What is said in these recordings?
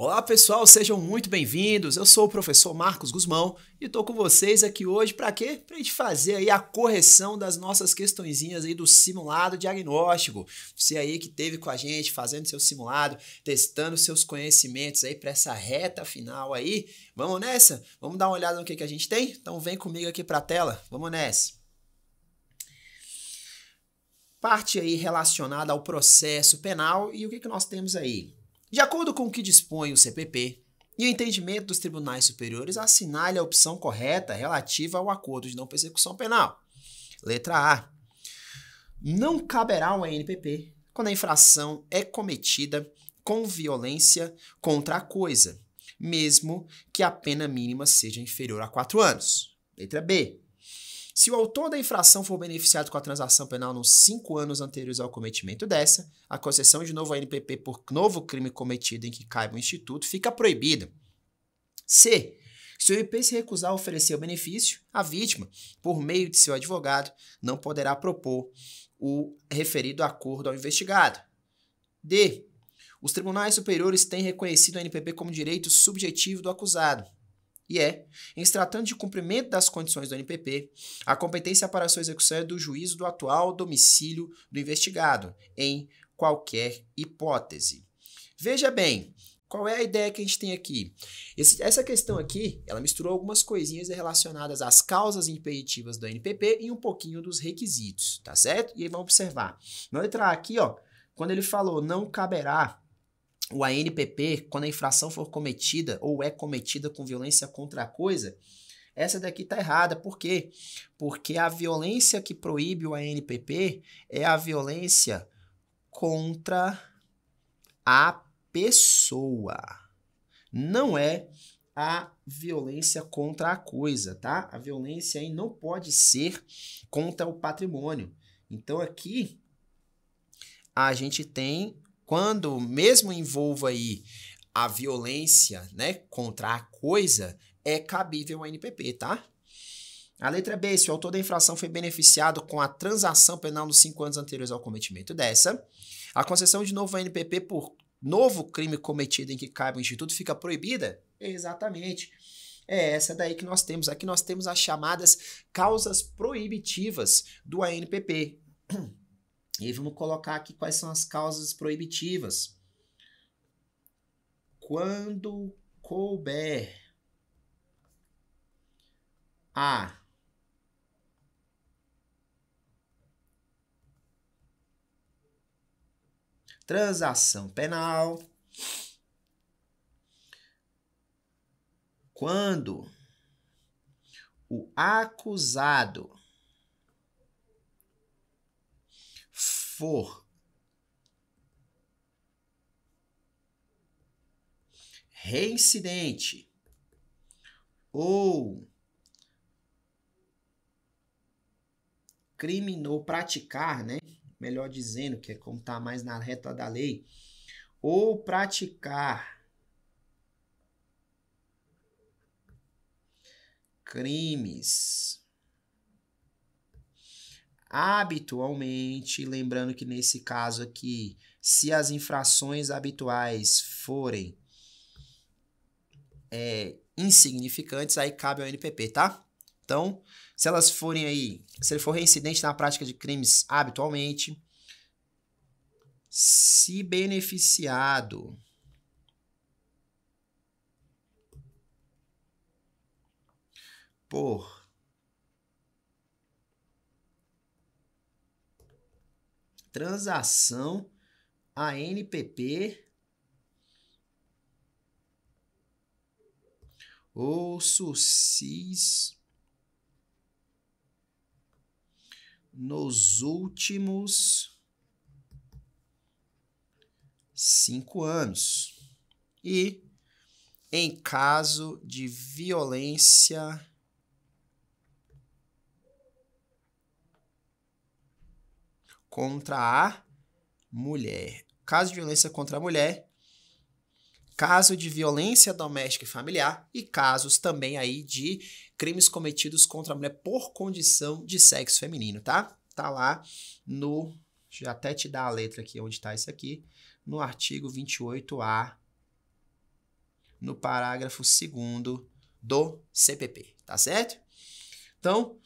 Olá pessoal, sejam muito bem-vindos. Eu sou o professor Marcos Guzmão e estou com vocês aqui hoje para quê? Para a gente fazer aí a correção das nossas questõezinhas aí do simulado diagnóstico. Você aí que teve com a gente fazendo seu simulado, testando seus conhecimentos aí para essa reta final aí. Vamos nessa? Vamos dar uma olhada no que, que a gente tem? Então vem comigo aqui para a tela. Vamos nessa parte aí relacionada ao processo penal e o que, que nós temos aí? De acordo com o que dispõe o CPP e o entendimento dos tribunais superiores, assinale a opção correta relativa ao acordo de não persecução penal. Letra A. Não caberá ao ANPP quando a infração é cometida com violência contra a coisa, mesmo que a pena mínima seja inferior a 4 anos. Letra B. Se o autor da infração for beneficiado com a transação penal nos cinco anos anteriores ao cometimento dessa, a concessão de novo ANPP por novo crime cometido em que caiba o instituto fica proibida. C. Se o IP se recusar a oferecer o benefício, a vítima, por meio de seu advogado, não poderá propor o referido acordo ao investigado. D. Os tribunais superiores têm reconhecido a NPP como direito subjetivo do acusado. E é, em se tratando de cumprimento das condições do NPP, a competência para a sua execução é do juízo do atual domicílio do investigado, em qualquer hipótese. Veja bem, qual é a ideia que a gente tem aqui? Esse, essa questão aqui, ela misturou algumas coisinhas relacionadas às causas impeditivas do NPP e um pouquinho dos requisitos, tá certo? E aí vamos observar. Na letra A aqui, ó, quando ele falou não caberá o ANPP, quando a infração for cometida ou é cometida com violência contra a coisa, essa daqui tá errada. Por quê? Porque a violência que proíbe o ANPP é a violência contra a pessoa. Não é a violência contra a coisa, tá? A violência aí não pode ser contra o patrimônio. Então aqui a gente tem quando mesmo envolva aí a violência, né, contra a coisa, é cabível ao NPP, tá? A letra B, se o autor da infração foi beneficiado com a transação penal nos cinco anos anteriores ao cometimento dessa, a concessão de novo ao NPP por novo crime cometido em que caiba o instituto fica proibida? Exatamente. É essa daí que nós temos. Aqui nós temos as chamadas causas proibitivas do ANPP. E aí vamos colocar aqui quais são as causas proibitivas. Quando couber a transação penal, quando o acusado for reincidente ou criminou praticar, né? Melhor dizendo, que é como está mais na reta da lei, ou praticar crimes habitualmente. Lembrando que nesse caso aqui, se as infrações habituais forem é, insignificantes, aí cabe ao NPP, tá? Então, se elas forem aí, se ele for reincidente na prática de crimes habitualmente, se beneficiado por transação ANPP ou SUSIS nos últimos cinco anos. E em caso de violência contra a mulher. Caso de violência contra a mulher, caso de violência doméstica e familiar e casos também aí de crimes cometidos contra a mulher por condição de sexo feminino, tá? Tá lá no. Deixa eu até te dar a letra aqui onde tá isso aqui. No artigo 28A, no parágrafo 2 do CPP, tá certo? Então,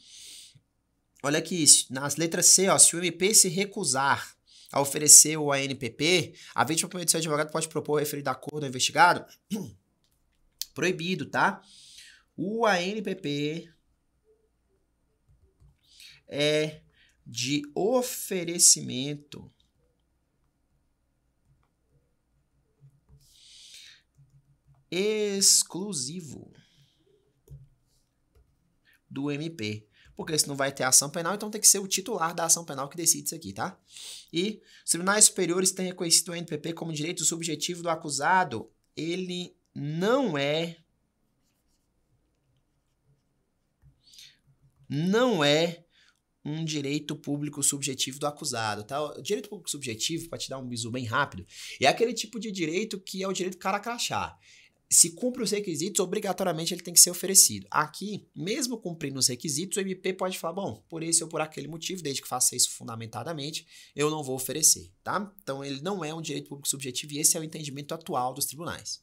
olha aqui, nas letras C, ó, se o MP se recusar a oferecer o ANPP, a vítima por meio de seu advogado pode propor referir da cor do investigado? Proibido, tá? O ANPP é de oferecimento exclusivo do MP porque se não vai ter ação penal, então tem que ser o titular da ação penal que decide isso aqui, tá? E os tribunais superiores têm reconhecido o NPP como direito subjetivo do acusado. Ele não é. Não é um direito público subjetivo do acusado, tá? O direito público subjetivo, para te dar um bisu bem rápido, é aquele tipo de direito que é o direito do cara crachar se cumpre os requisitos, obrigatoriamente ele tem que ser oferecido. Aqui, mesmo cumprindo os requisitos, o MP pode falar, bom, por esse ou por aquele motivo, desde que faça isso fundamentadamente, eu não vou oferecer, tá? Então ele não é um direito público subjetivo e esse é o entendimento atual dos tribunais.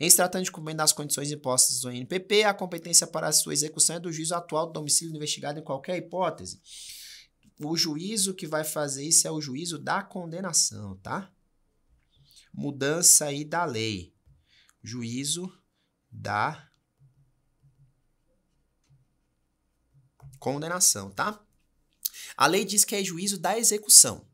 Em se tratando de cumprimento das condições impostas do NPP, a competência para a sua execução é do juízo atual do domicílio investigado em qualquer hipótese. O juízo que vai fazer isso é o juízo da condenação, tá? Mudança aí da lei juízo da condenação, tá? A lei diz que é juízo da execução.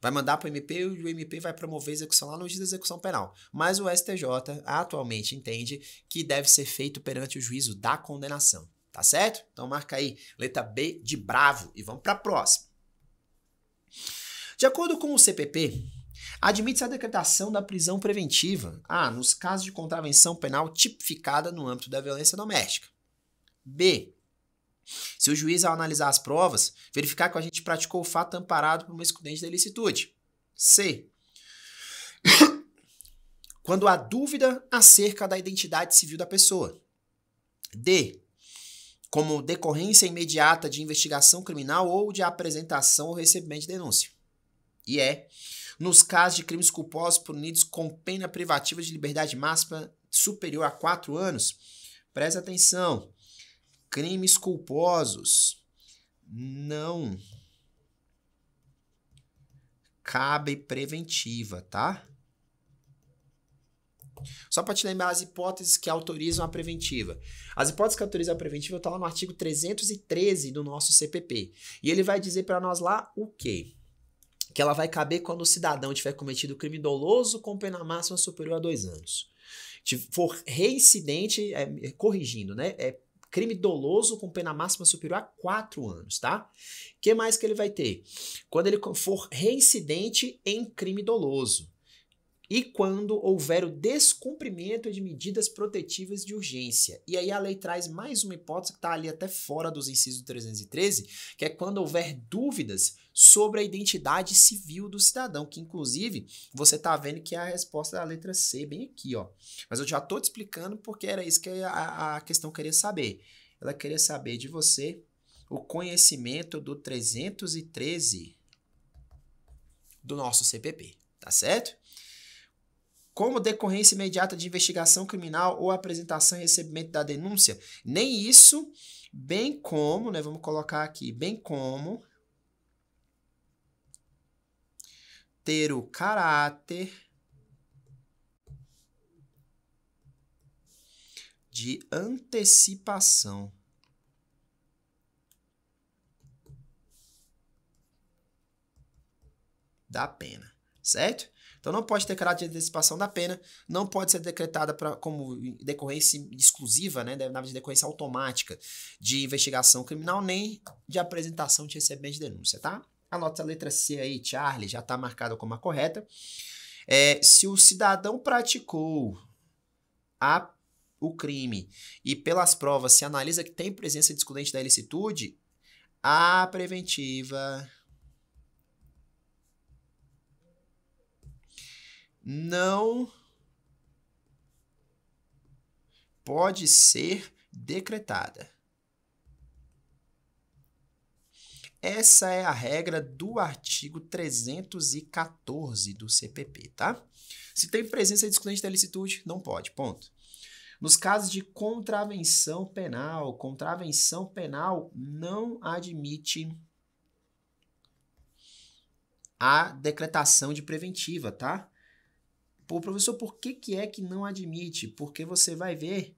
Vai mandar para o MP e o MP vai promover a execução lá no juiz da execução penal. Mas o STJ atualmente entende que deve ser feito perante o juízo da condenação. Tá certo? Então marca aí, letra B de bravo e vamos para a próxima. De acordo com o CPP, Admite-se a decretação da prisão preventiva. A. Ah, nos casos de contravenção penal tipificada no âmbito da violência doméstica. B. Se o juiz, ao analisar as provas, verificar que o agente praticou o fato amparado por uma excludente da ilicitude. C. Quando há dúvida acerca da identidade civil da pessoa. D. Como decorrência imediata de investigação criminal ou de apresentação ou recebimento de denúncia. E E nos casos de crimes culposos punidos com pena privativa de liberdade máxima superior a quatro anos. Presta atenção. Crimes culposos não cabe preventiva, tá? Só para te lembrar as hipóteses que autorizam a preventiva. As hipóteses que autorizam a preventiva estão tá lá no artigo 313 do nosso CPP. E ele vai dizer para nós lá o quê? que ela vai caber quando o cidadão tiver cometido crime doloso com pena máxima superior a dois anos. For reincidente, é, corrigindo, né? É crime doloso com pena máxima superior a quatro anos, tá? O que mais que ele vai ter? Quando ele for reincidente em crime doloso e quando houver o descumprimento de medidas protetivas de urgência. E aí a lei traz mais uma hipótese que está ali até fora dos incisos 313, que é quando houver dúvidas sobre a identidade civil do cidadão, que inclusive você está vendo que é a resposta da letra C bem aqui, ó. Mas eu já estou te explicando porque era isso que a, a questão queria saber. Ela queria saber de você o conhecimento do 313 do nosso CPP, tá certo? como decorrência imediata de investigação criminal ou apresentação e recebimento da denúncia. Nem isso, bem como, né, vamos colocar aqui, bem como ter o caráter de antecipação. Da pena, certo? Então não pode ter caráter de antecipação da pena, não pode ser decretada pra, como decorrência exclusiva, né, na de decorrência automática de investigação criminal, nem de apresentação de recebimento de denúncia, tá? Anota a letra C aí, Charlie, já está marcada como a correta. É, se o cidadão praticou a, o crime e pelas provas se analisa que tem presença de excludente da ilicitude, a preventiva não pode ser decretada. Essa é a regra do artigo 314 do CPP, tá? Se tem presença de excludente da licitude, não pode, ponto. Nos casos de contravenção penal, contravenção penal não admite a decretação de preventiva, tá? Pô, professor, por que, que é que não admite? Porque você vai ver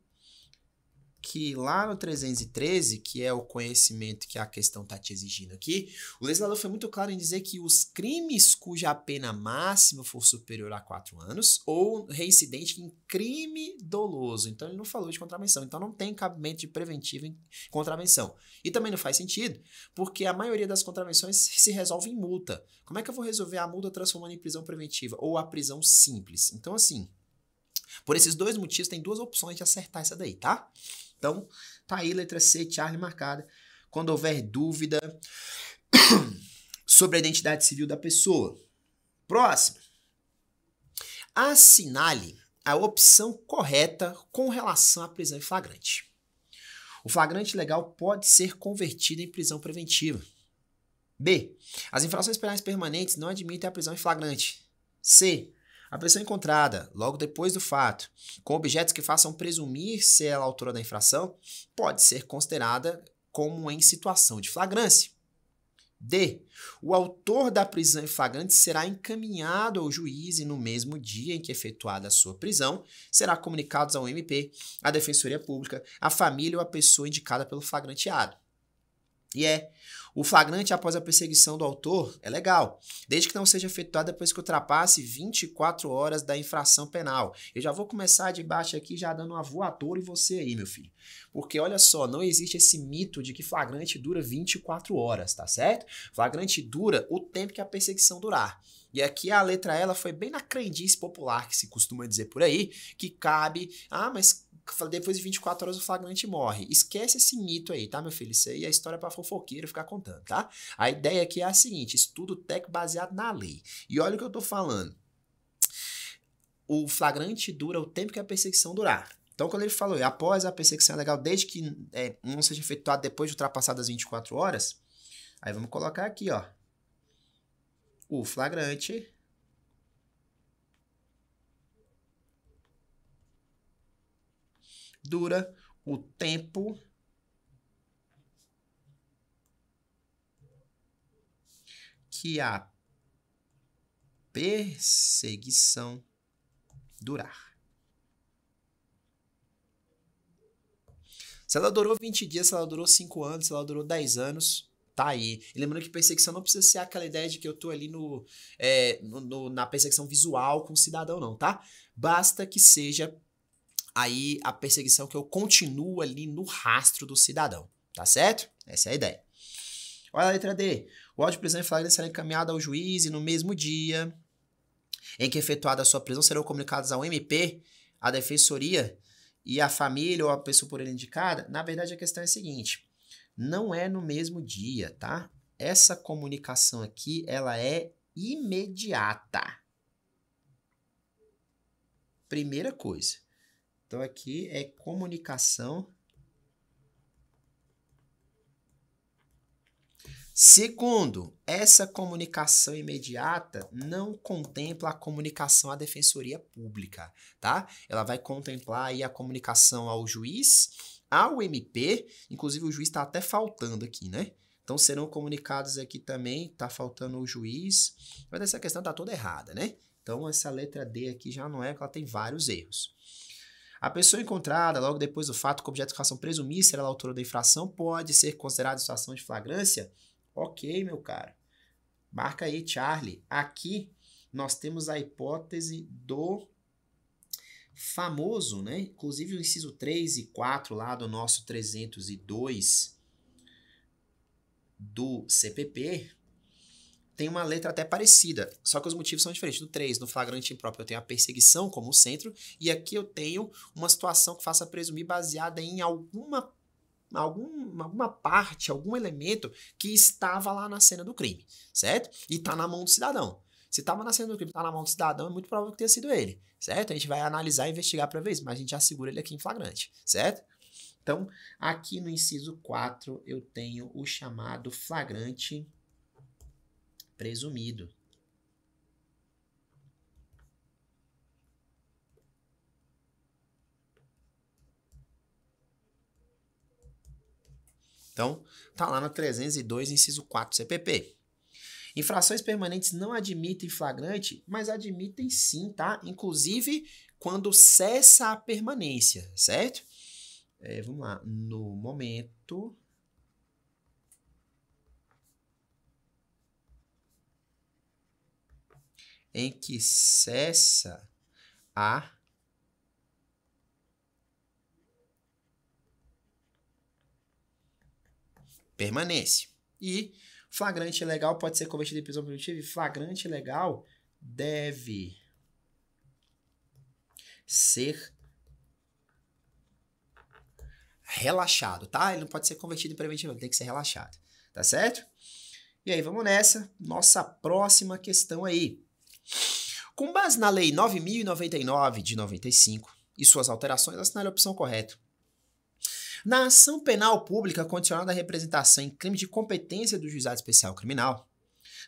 que lá no 313, que é o conhecimento que a questão está te exigindo aqui, o legislador foi muito claro em dizer que os crimes cuja pena máxima for superior a 4 anos, ou reincidente em crime doloso. Então ele não falou de contravenção. Então não tem cabimento de preventivo em contravenção. E também não faz sentido, porque a maioria das contravenções se resolve em multa. Como é que eu vou resolver a multa transformando em prisão preventiva ou a prisão simples? Então assim, por esses dois motivos tem duas opções de acertar essa daí, tá? Então, tá aí, letra C, Charlie marcada. Quando houver dúvida sobre a identidade civil da pessoa. Próximo. Assinale a opção correta com relação à prisão em flagrante. O flagrante legal pode ser convertido em prisão preventiva. B. As infrações penais permanentes não admitem a prisão em flagrante. C. A pessoa é encontrada logo depois do fato com objetos que façam presumir ser ela autora da infração pode ser considerada como em situação de flagrância. D. O autor da prisão em flagrante será encaminhado ao juiz e, no mesmo dia em que efetuada a sua prisão, será comunicados ao MP, à Defensoria Pública, à família ou à pessoa indicada pelo flagranteado. E é. O flagrante após a perseguição do autor é legal, desde que não seja efetuado depois que ultrapasse 24 horas da infração penal. Eu já vou começar de baixo aqui, já dando uma voadora em você aí, meu filho. Porque olha só, não existe esse mito de que flagrante dura 24 horas, tá certo? Flagrante dura o tempo que a perseguição durar. E aqui a letra ela foi bem na crendice popular que se costuma dizer por aí, que cabe, ah, mas depois de 24 horas o flagrante morre. Esquece esse mito aí, tá, meu filho? Isso aí é história para fofoqueiro ficar contando, tá? A ideia aqui é a seguinte: estudo técnico baseado na lei. E olha o que eu tô falando. O flagrante dura o tempo que a perseguição durar. Então, quando ele falou, após a perseguição é legal, desde que é, não seja efetuado depois de ultrapassadas 24 horas, aí vamos colocar aqui, ó. O flagrante dura o tempo que a perseguição durar. Se ela durou 20 dias, se ela durou 5 anos, se ela durou 10 anos, tá aí. E lembrando que perseguição não precisa ser aquela ideia de que eu tô ali no, é, no, no na perseguição visual com o cidadão, não, tá? Basta que seja aí a perseguição que eu continuo ali no rastro do cidadão, tá certo? Essa é a ideia. Olha a letra D. O auto de prisão em flagrante será encaminhado ao juiz e no mesmo dia em que efetuada a sua prisão serão comunicados ao MP, à defensoria e à família ou à pessoa por ele indicada. Na verdade, a questão é a seguinte: não é no mesmo dia, tá? Essa comunicação aqui, ela é imediata. Primeira coisa. Então aqui é comunicação. Segundo, essa comunicação imediata não contempla a comunicação à defensoria pública, tá? Ela vai contemplar aí a comunicação ao juiz, ao MP, inclusive o juiz está até faltando aqui, né? Então serão comunicados aqui também, tá faltando o juiz, mas essa questão tá toda errada, né? Então essa letra D aqui já não é, porque ela tem vários erros. A pessoa encontrada logo depois do fato que o objeto de infração presumir ser ela autora da infração pode ser considerada situação de flagrância? Ok, meu caro. Marca aí, Charlie. Aqui nós temos a hipótese do famoso, né? Inclusive o inciso 3 e 4 lá do nosso 302 do CPP, tem uma letra até parecida, só que os motivos são diferentes. No 3, no flagrante impróprio, eu tenho a perseguição como centro, e aqui eu tenho uma situação que faça presumir baseada em alguma, algum, alguma parte, algum elemento que estava lá na cena do crime, certo? E está na mão do cidadão. Se estava na cena do crime, está na mão do cidadão, é muito provável que tenha sido ele, certo? A gente vai analisar e investigar para ver isso, mas a gente já segura ele aqui em flagrante, certo? Então, aqui no inciso 4, eu tenho o chamado flagrante presumido. Então, tá lá no 302, inciso 4 CPP. Infrações permanentes não admitem flagrante, mas admitem sim, tá? Inclusive quando cessa a permanência, certo? É, vamos lá, no momento em que cessa a permanência. E flagrante legal pode ser convertido em prisão preventiva e flagrante legal deve ser relaxado, tá? Ele não pode ser convertido em preventivo, ele tem que ser relaxado, tá certo? E aí, vamos nessa, nossa próxima questão aí. Com base na Lei 9099 de 95 e suas alterações, assinale a opção correta. Na ação penal pública condicionada à representação em crime de competência do juizado especial criminal,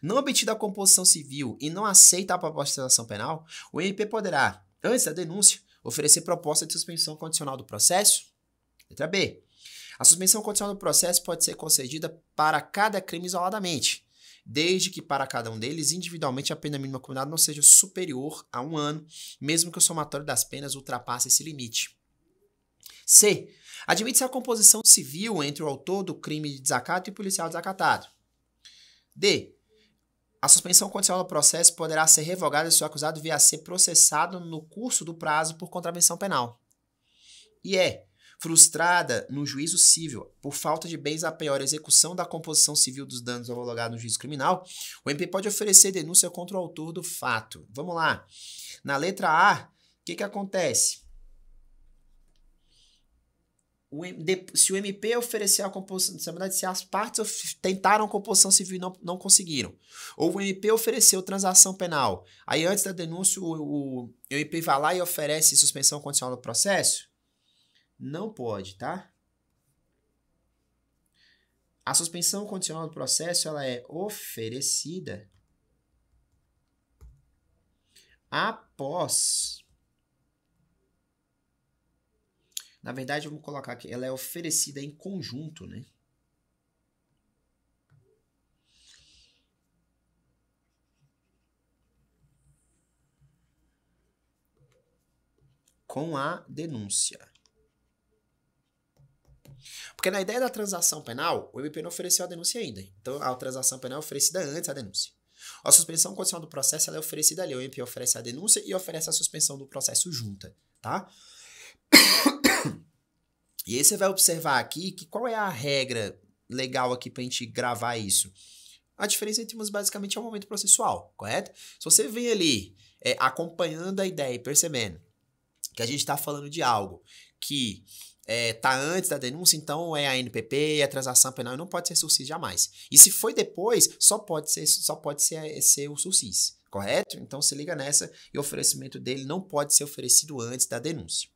não obtida a composição civil e não aceita a proposta de ação penal, o MP poderá, antes da denúncia, oferecer proposta de suspensão condicional do processo? Letra B. A suspensão condicional do processo pode ser concedida para cada crime isoladamente, desde que para cada um deles, individualmente, a pena mínima combinada não seja superior a um ano, mesmo que o somatório das penas ultrapasse esse limite. C. Admite-se a composição civil entre o autor do crime de desacato e o policial desacatado. D. A suspensão condicional do processo poderá ser revogada se o acusado vier a ser processado no curso do prazo por contravenção penal. E E frustrada no juízo civil por falta de bens a pior execução da composição civil dos danos homologados no juízo criminal, o MP pode oferecer denúncia contra o autor do fato. Vamos lá. Na letra A, o que, que acontece? O, de, se o MP oferecer a composição, se as partes of, tentaram composição civil e não, não conseguiram, ou o MP ofereceu transação penal, aí antes da denúncia o, o, o MP vai lá e oferece suspensão condicional do processo, não pode, tá? A suspensão condicional do processo ela é oferecida após. Na verdade, vamos colocar aqui, ela é oferecida em conjunto, né? Com a denúncia. Porque na ideia da transação penal, o MP não ofereceu a denúncia ainda. Então a transação penal é oferecida antes da denúncia. A suspensão condicional do processo é oferecida ali. O MP oferece a denúncia e oferece a suspensão do processo junta, tá? E aí você vai observar aqui que qual é a regra legal aqui pra gente gravar isso. A diferença entre umas basicamente é o momento processual, correto? Se você vem ali é, acompanhando a ideia e percebendo que a gente está falando de algo que é, tá antes da denúncia, então é a NPP, é a transação penal, não pode ser SUSIS jamais. E se foi depois, só pode ser, só pode ser, é, ser o SUSIS, correto? Então se liga nessa e o oferecimento dele não pode ser oferecido antes da denúncia.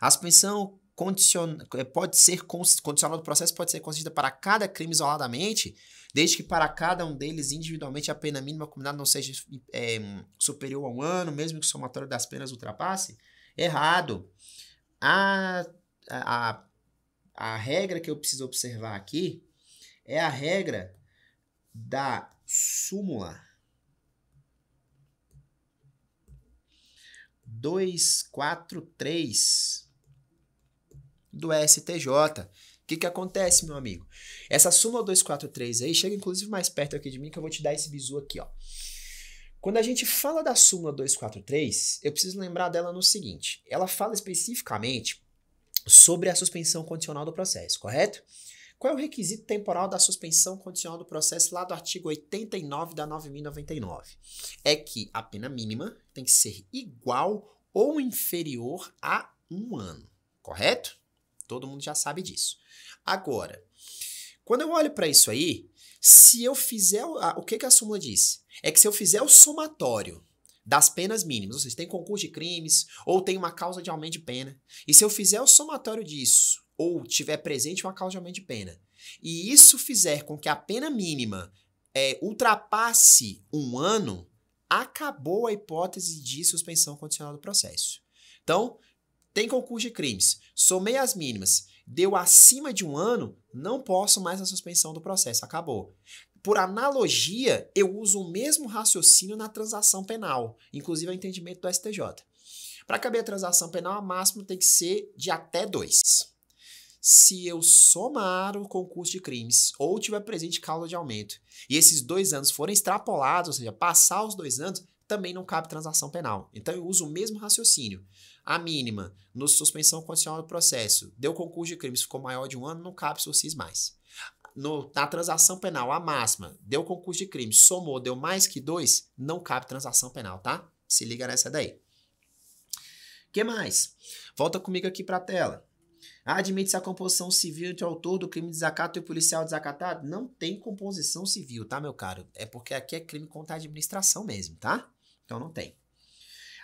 A suspensão condicion... É, pode ser condicional do processo pode ser concedida para cada crime isoladamente, desde que para cada um deles individualmente a pena mínima combinada não seja é, superior a um ano, mesmo que o somatório das penas ultrapasse. Errado. A, a, a regra que eu preciso observar aqui é a regra da súmula 243 do STJ. O que, que acontece, meu amigo? Essa súmula 243 aí chega inclusive mais perto aqui de mim que eu vou te dar esse bizu aqui, ó. Quando a gente fala da súmula 243, eu preciso lembrar dela no seguinte: ela fala especificamente sobre a suspensão condicional do processo, correto? Qual é o requisito temporal da suspensão condicional do processo lá do artigo 89 da 9099? É que a pena mínima tem que ser igual ou inferior a um ano, correto? Todo mundo já sabe disso. Agora, quando eu olho para isso aí, se eu fizer. O que, que a súmula diz? é que se eu fizer o somatório das penas mínimas, ou seja, tem concurso de crimes, ou tem uma causa de aumento de pena, e se eu fizer o somatório disso, ou tiver presente uma causa de aumento de pena, e isso fizer com que a pena mínima é, ultrapasse um ano, acabou a hipótese de suspensão condicional do processo. Então, tem concurso de crimes, somei as mínimas, deu acima de um ano, não posso mais a suspensão do processo, acabou por analogia, eu uso o mesmo raciocínio na transação penal, inclusive ao é entendimento do STJ. Para caber a transação penal, a máxima tem que ser de até dois. Se eu somar o concurso de crimes ou tiver presente causa de aumento e esses dois anos forem extrapolados, ou seja, passar os dois anos, também não cabe transação penal. Então eu uso o mesmo raciocínio. A mínima, no suspensão condicional do processo, deu concurso de crimes, ficou maior de um ano, não cabe sursis mais no, na transação penal, a máxima, deu concurso de crime, somou, deu mais que dois, não cabe transação penal, tá? Se liga nessa daí. que mais? Volta comigo aqui para a tela. Admite-se a composição civil de autor do crime de desacato e policial desacatado? Não tem composição civil, tá, meu caro? É porque aqui é crime contra a administração mesmo, tá? Então não tem.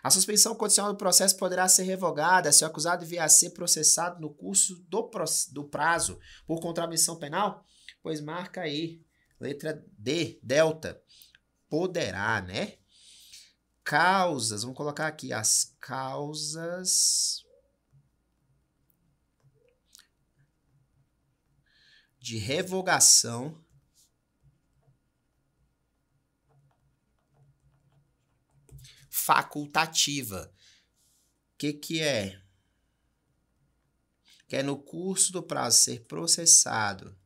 A suspensão condicional do processo poderá ser revogada se o acusado vier a ser processado no curso do, do prazo por contravenção penal Pois marca aí, letra D, delta. Poderá, né? Causas, vamos colocar aqui as causas de revogação facultativa. O que, que é? Que é no curso do prazo ser processado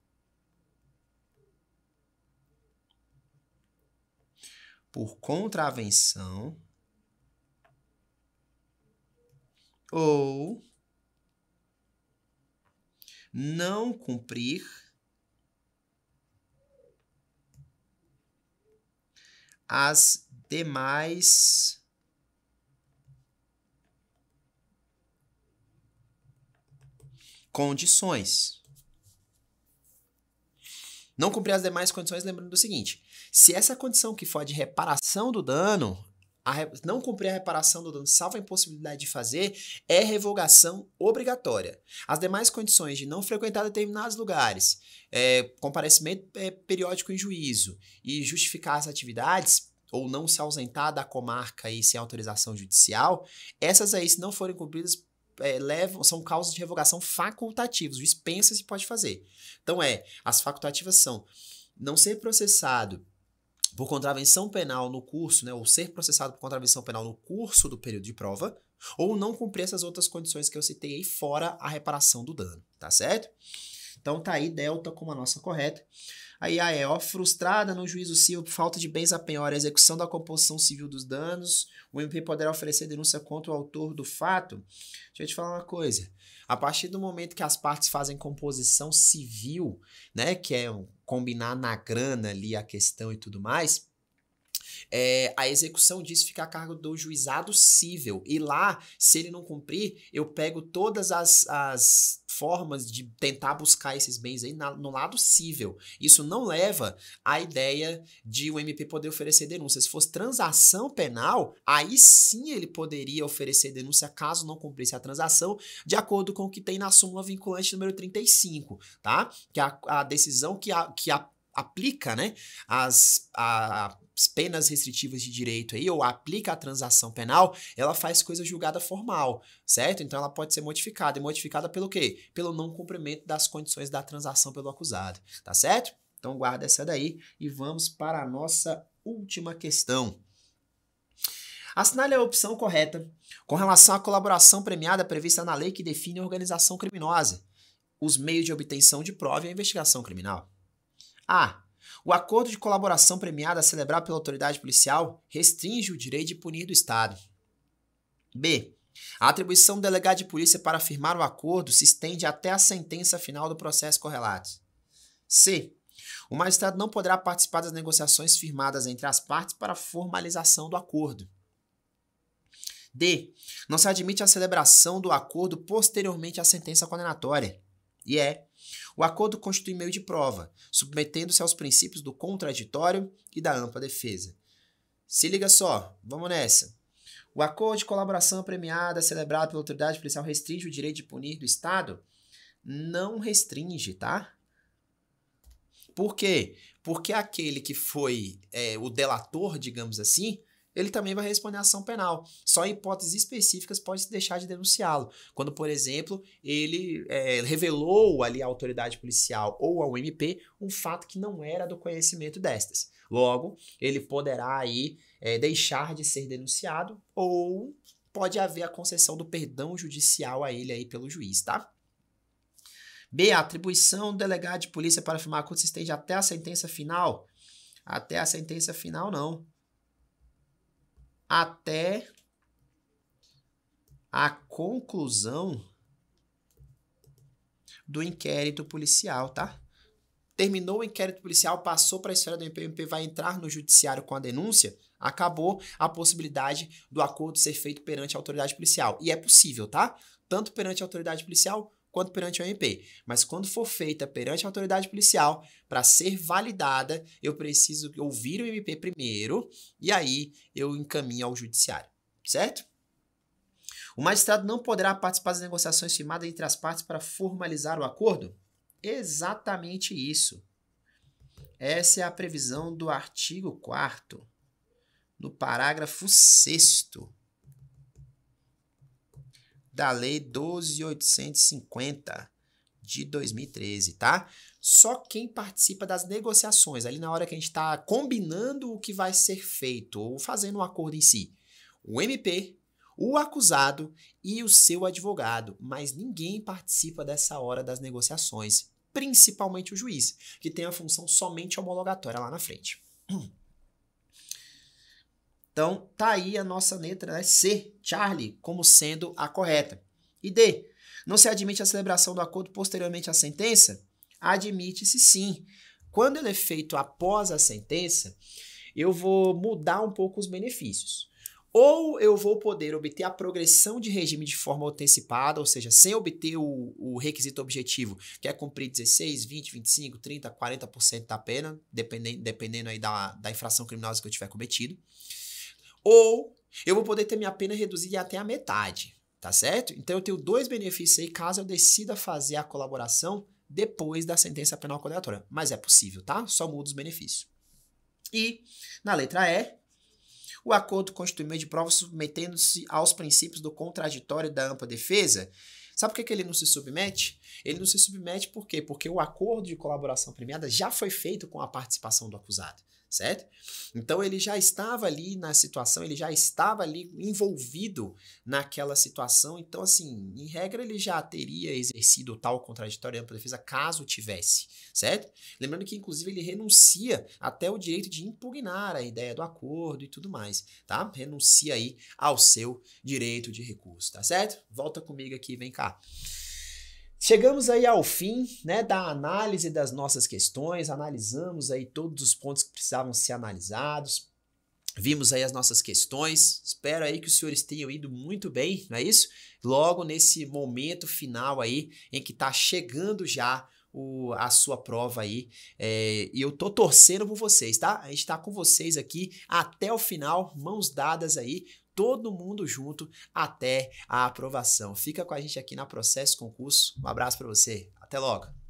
por contravenção ou não cumprir as demais condições. Não cumprir as demais condições, lembrando do seguinte: se essa condição que for de reparação do dano, a, não cumprir a reparação do dano, salvo a impossibilidade de fazer, é revogação obrigatória. As demais condições de não frequentar determinados lugares, é, comparecimento é, periódico em juízo e justificar as atividades ou não se ausentar da comarca e sem autorização judicial, essas aí, se não forem cumpridas, é, levam, são causas de revogação facultativas, dispensa se pode fazer. Então é, as facultativas são não ser processado por contravenção penal no curso, né, ou ser processado por contravenção penal no curso do período de prova, ou não cumprir essas outras condições que eu citei aí, fora a reparação do dano, tá certo? Então tá aí delta como a nossa correta. Aí a EO frustrada no juízo civil por falta de bens a penhora execução da composição civil dos danos, o MP poderá oferecer denúncia contra o autor do fato. Deixa eu te falar uma coisa. A partir do momento que as partes fazem composição civil, né, que é um combinar na grana ali a questão e tudo mais, é, a execução disso fica a cargo do juizado civil. E lá, se ele não cumprir, eu pego todas as, as formas de tentar buscar esses bens aí na, no lado cível. Isso não leva à ideia de o MP poder oferecer denúncia. Se fosse transação penal, aí sim ele poderia oferecer denúncia caso não cumprisse a transação, de acordo com o que tem na súmula vinculante número 35, tá? Que é a, a decisão que, a, que a aplica né, as, a, penas restritivas de direito aí, ou aplica a transação penal, ela faz coisa julgada formal, certo? Então ela pode ser modificada. E modificada pelo quê? Pelo não cumprimento das condições da transação pelo acusado, tá certo? Então guarda essa daí e vamos para a nossa última questão. Assinale a opção correta com relação à colaboração premiada prevista na lei que define a organização criminosa, os meios de obtenção de prova e a investigação criminal. A. O acordo de colaboração premiada celebrado pela autoridade policial restringe o direito de punir do Estado. B. A atribuição do delegado de polícia para firmar o acordo se estende até a sentença final do processo correlato. C. O magistrado não poderá participar das negociações firmadas entre as partes para formalização do acordo. D. Não se admite a celebração do acordo posteriormente à sentença condenatória. E E. É o acordo constitui meio de prova, submetendo-se aos princípios do contraditório e da ampla defesa. Se liga só, vamos nessa. O acordo de colaboração premiada celebrado pela autoridade policial restringe o direito de punir do Estado? Não restringe, tá? Por quê? Porque aquele que foi é, o delator, digamos assim, ele também vai responder a ação penal. Só em hipóteses específicas pode se deixar de denunciá-lo. Quando, por exemplo, ele é, revelou ali à autoridade policial ou ao MP um fato que não era do conhecimento destas. Logo, ele poderá aí é, deixar de ser denunciado ou pode haver a concessão do perdão judicial a ele aí pelo juiz, tá? B. Atribuição do delegado de polícia para firmar acordo se estende até a sentença final. Até a sentença final, não até a conclusão do inquérito policial, tá? Terminou o inquérito policial, passou para a esfera do MP, vai entrar no judiciário com a denúncia, acabou a possibilidade do acordo ser feito perante a autoridade policial. E é possível, tá? Tanto perante a autoridade policial quanto perante o MP. Mas quando for feita perante a autoridade policial, para ser validada, eu preciso ouvir o MP primeiro e aí eu encaminho ao judiciário, certo? O magistrado não poderá participar das negociações firmadas entre as partes para formalizar o acordo? Exatamente isso. Essa é a previsão do artigo 4 no parágrafo 6 da Lei 12850 de 2013, tá? Só quem participa das negociações, ali na hora que a gente está combinando o que vai ser feito ou fazendo um acordo em si. O MP, o acusado e o seu advogado, mas ninguém participa dessa hora das negociações, principalmente o juiz, que tem a função somente homologatória lá na frente. Então, tá aí a nossa letra né? C, Charlie, como sendo a correta. E D, não se admite a celebração do acordo posteriormente à sentença? Admite-se sim. Quando ele é feito após a sentença, eu vou mudar um pouco os benefícios. Ou eu vou poder obter a progressão de regime de forma antecipada, ou seja, sem obter o, o requisito objetivo, que é cumprir 16, 20, 25, 30, 40% da pena, dependendo, dependendo aí da, da infração criminosa que eu tiver cometido. Ou eu vou poder ter minha pena reduzida até a metade, tá certo? Então eu tenho dois benefícios aí caso eu decida fazer a colaboração depois da sentença penal condenatória. Mas é possível, tá? Só muda os benefícios. E, na letra E, o acordo constitui meio de prova submetendo-se aos princípios do contraditório da ampla defesa. Sabe por que, que ele não se submete? Ele não se submete por quê? Porque o acordo de colaboração premiada já foi feito com a participação do acusado certo? Então ele já estava ali na situação, ele já estava ali envolvido naquela situação, então assim, em regra ele já teria exercido tal contraditória ampla defesa caso tivesse, certo? Lembrando que inclusive ele renuncia até o direito de impugnar a ideia do acordo e tudo mais, tá? Renuncia aí ao seu direito de recurso, tá certo? Volta comigo aqui, vem cá. Chegamos aí ao fim né, da análise das nossas questões, analisamos aí todos os pontos que precisavam ser analisados, Vimos aí as nossas questões. Espero aí que os senhores tenham ido muito bem, não é isso? Logo nesse momento final aí, em que está chegando já o, a sua prova aí. É, e eu tô torcendo por vocês, tá? A gente está com vocês aqui até o final, mãos dadas aí todo mundo junto até a aprovação. Fica com a gente aqui na Processo Concurso. Um abraço para você. Até logo.